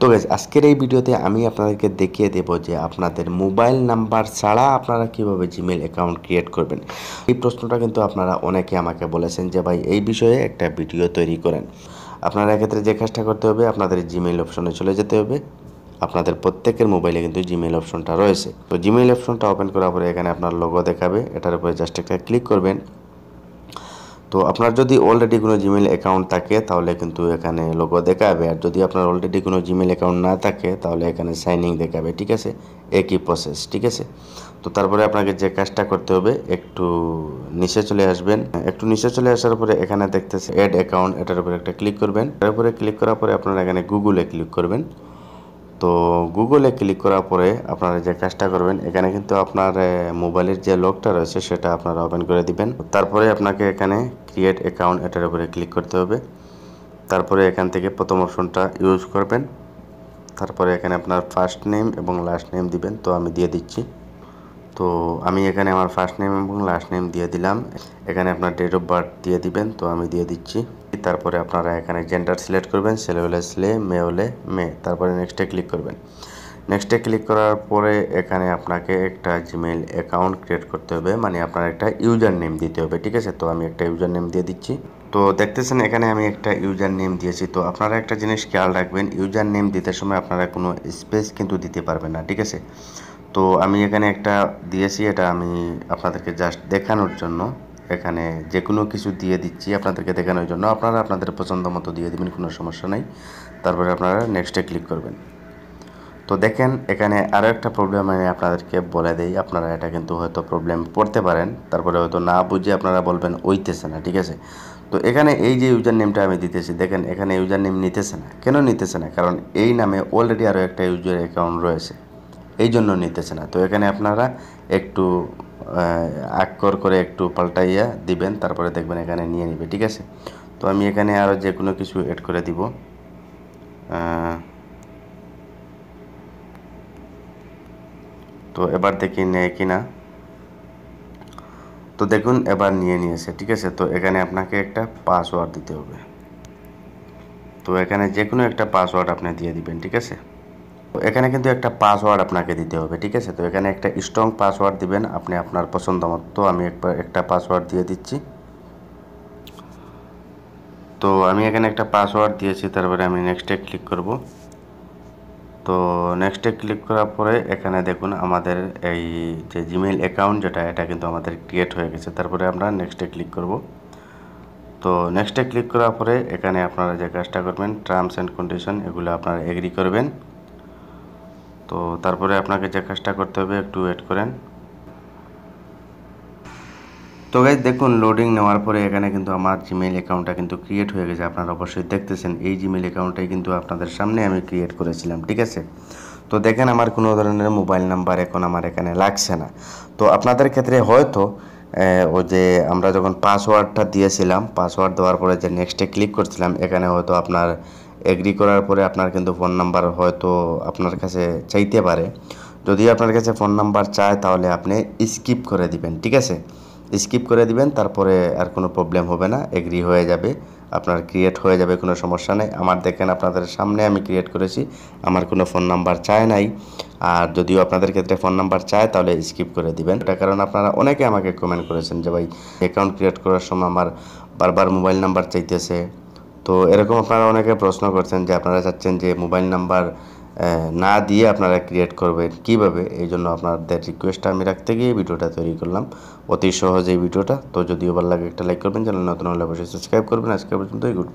তো গেছ আজকের এই ভিডিওতে আমি আপনাদেরকে দেখিয়ে দেব যে আপনাদের মোবাইল নাম্বার ছাড়া আপনারা কিভাবে জিমেল অ্যাকাউন্ট ক্রিয়েট করবেন এই প্রশ্নটা কিন্তু আপনারা অনেকে আমাকে বলেছেন যে ভাই এই বিষয়ে একটা ভিডিও তৈরি করেন আপনারা এক্ষেত্রে যে কাজটা করতে হবে আপনাদের জিমেল অপশনে চলে যেতে হবে আপনাদের প্রত্যেকের মোবাইলে কিন্তু জিমেল অপশনটা রয়েছে তো জিমেল অপশনটা ওপেন করার পরে এখানে আপনার লোগো দেখাবে এটার উপরে জাস্ট একটা ক্লিক করবেন তো আপনার যদি অলরেডি কোনো জিমেল অ্যাকাউন্ট থাকে তাহলে কিন্তু এখানে লোগো দেখাবে আর যদি আপনার অলরেডি কোনো জিমেল অ্যাকাউন্ট না থাকে তাহলে এখানে সাইনিং দেখাবে ঠিক আছে একই প্রসেস ঠিক আছে তো তারপরে আপনাকে যে কাজটা করতে হবে একটু নিচে চলে আসবেন একটু নিচে চলে আসার পরে এখানে দেখতেছে অ্যাড অ্যাকাউন্ট এটার উপরে একটা ক্লিক করবেন এটার উপরে ক্লিক করার পরে আপনারা এখানে গুগলে ক্লিক করবেন তো গুগলে ক্লিক করার পরে আপনারা যে কাজটা করবেন এখানে কিন্তু আপনার মোবাইলের যে লকটা রয়েছে সেটা আপনারা ওপেন করে দিবেন তারপরে আপনাকে এখানে ক্রিয়েট অ্যাকাউন্ট এটার উপরে ক্লিক করতে হবে তারপরে এখান থেকে প্রথম অপশনটা ইউজ করবেন তারপরে এখানে আপনার ফার্স্ট নেম এবং লাস্ট নেম দিবেন তো আমি দিয়ে দিচ্ছি তো আমি এখানে আমার ফার্স্ট নেম এবং লাস্ট নেম দিয়ে দিলাম এখানে আপনার ডেট অফ বার্থ দিয়ে দিবেন তো আমি দিয়ে দিচ্ছি তারপরে আপনারা এখানে জেন্ডার সিলেক্ট করবেন ছেলে হলে ছেলে মেয়ে হলে মেয়ে তারপরে নেক্সটে ক্লিক করবেন নেক্সটে ক্লিক করার পরে এখানে আপনাকে একটা জিমেল অ্যাকাউন্ট ক্রিয়েট করতে হবে মানে আপনার একটা ইউজার নেম দিতে হবে ঠিক আছে তো আমি একটা ইউজার নেম দিয়ে দিচ্ছি তো দেখতেছেন এখানে আমি একটা ইউজার নেম দিয়েছি তো আপনারা একটা জিনিস খেয়াল রাখবেন ইউজার নেম দিতে সময় আপনারা কোনো স্পেস কিন্তু দিতে পারবেন না ঠিক আছে তো আমি এখানে একটা দিয়েছি এটা আমি আপনাদেরকে জাস্ট দেখানোর জন্য এখানে যে কোনো কিছু দিয়ে দিচ্ছি আপনাদেরকে দেখানোর জন্য আপনারা আপনাদের পছন্দ মতো দিয়ে দেবেন কোনো সমস্যা নেই তারপরে আপনারা নেক্সটে ক্লিক করবেন তো দেখেন এখানে আরও একটা প্রবলেম আমি আপনাদেরকে বলে দিই আপনারা এটা কিন্তু হয়তো প্রবলেম পড়তে পারেন তারপরে হয়তো না বুঝে আপনারা বলবেন ওইতেছে না ঠিক আছে তো এখানে এই যে ইউজার নেমটা আমি দিতেছি দেখেন এখানে ইউজার নেম নিতেছে না কেন নিতেছে না কারণ এই নামে অলরেডি আরও একটা ইউজার অ্যাকাউন্ট রয়েছে এই জন্য নিতেছে না তো এখানে আপনারা একটু আকর করে একটু পাল্টাইয়া দিবেন তারপরে দেখবেন এখানে নিয়ে নিবে ঠিক আছে তো আমি এখানে আরও যে কোনো কিছু অ্যাড করে দিব তো এবার দেখি নেয় কি না তো দেখুন এবার নিয়ে নিয়েছে ঠিক আছে তো এখানে আপনাকে একটা পাসওয়ার্ড দিতে হবে তো এখানে যে কোনো একটা পাসওয়ার্ড আপনি দিয়ে দিবেন ঠিক আছে এখানে কিন্তু একটা পাসওয়ার্ড আপনাকে দিতে হবে ঠিক আছে তো এখানে একটা স্ট্রং পাসওয়ার্ড দিবেন আপনি আপনার পছন্দ মতো আমি একবার একটা পাসওয়ার্ড দিয়ে দিচ্ছি তো আমি এখানে একটা পাসওয়ার্ড দিয়েছি তারপরে আমি নেক্সটে ক্লিক করব তো নেক্সটে ক্লিক করার পরে এখানে দেখুন আমাদের এই যে জিমেইল অ্যাকাউন্ট যেটা এটা কিন্তু আমাদের ক্রিয়েট হয়ে গেছে তারপরে আমরা নেক্সটে ক্লিক করব তো নেক্সটে ক্লিক করার পরে এখানে আপনারা যে কাজটা করবেন টার্মস অ্যান্ড কন্ডিশন এগুলো আপনারা এগ্রি করবেন তো তারপরে আপনাকে যে কাজটা করতে হবে একটু ওয়েট করেন তো গাইজ দেখুন লোডিং নেওয়ার পরে এখানে কিন্তু আমার জিমেইল অ্যাকাউন্টটা কিন্তু ক্রিয়েট হয়ে গেছে আপনারা অবশ্যই দেখতেছেন এই জিমেইল অ্যাকাউন্টটাই কিন্তু আপনাদের সামনে আমি ক্রিয়েট করেছিলাম ঠিক আছে তো দেখেন আমার কোনো ধরনের মোবাইল নাম্বার এখন আমার এখানে লাগছে না তো আপনাদের ক্ষেত্রে হয়তো ও যে আমরা যখন পাসওয়ার্ডটা দিয়েছিলাম পাসওয়ার্ড দেওয়ার পরে যে নেক্সটে ক্লিক করছিলাম এখানে হয়তো আপনার এগ্রি করার পরে আপনার কিন্তু ফোন নাম্বার হয়তো আপনার কাছে চাইতে পারে যদি আপনার কাছে ফোন নাম্বার চায় তাহলে আপনি স্কিপ করে দিবেন ঠিক আছে স্কিপ করে দিবেন তারপরে আর কোনো প্রবলেম হবে না এগ্রি হয়ে যাবে আপনার ক্রিয়েট হয়ে যাবে কোনো সমস্যা নেই আমার দেখেন আপনাদের সামনে আমি ক্রিয়েট করেছি আমার কোনো ফোন নাম্বার চায় নাই আর যদিও আপনাদের ক্ষেত্রে ফোন নাম্বার চায় তাহলে স্কিপ করে দিবেন এটা কারণ আপনারা অনেকে আমাকে কমেন্ট করেছেন যে ভাই অ্যাকাউন্ট ক্রিয়েট করার সময় আমার বারবার মোবাইল নাম্বার চাইতেছে তো এরকম আপনারা অনেকে প্রশ্ন করছেন যে আপনারা চাচ্ছেন যে মোবাইল নাম্বার না দিয়ে আপনারা ক্রিয়েট করবেন কিভাবে এই জন্য আপনাদের রিকোয়েস্টটা আমি রাখতে গিয়ে ভিডিওটা তৈরি করলাম অতি সহজেই এই ভিডিওটা তো যদিও ভালো লাগে একটা লাইক করবেন চ্যানেল নতুন হলে অবশ্যই সাবস্ক্রাইব করবেন আজকে এই গুড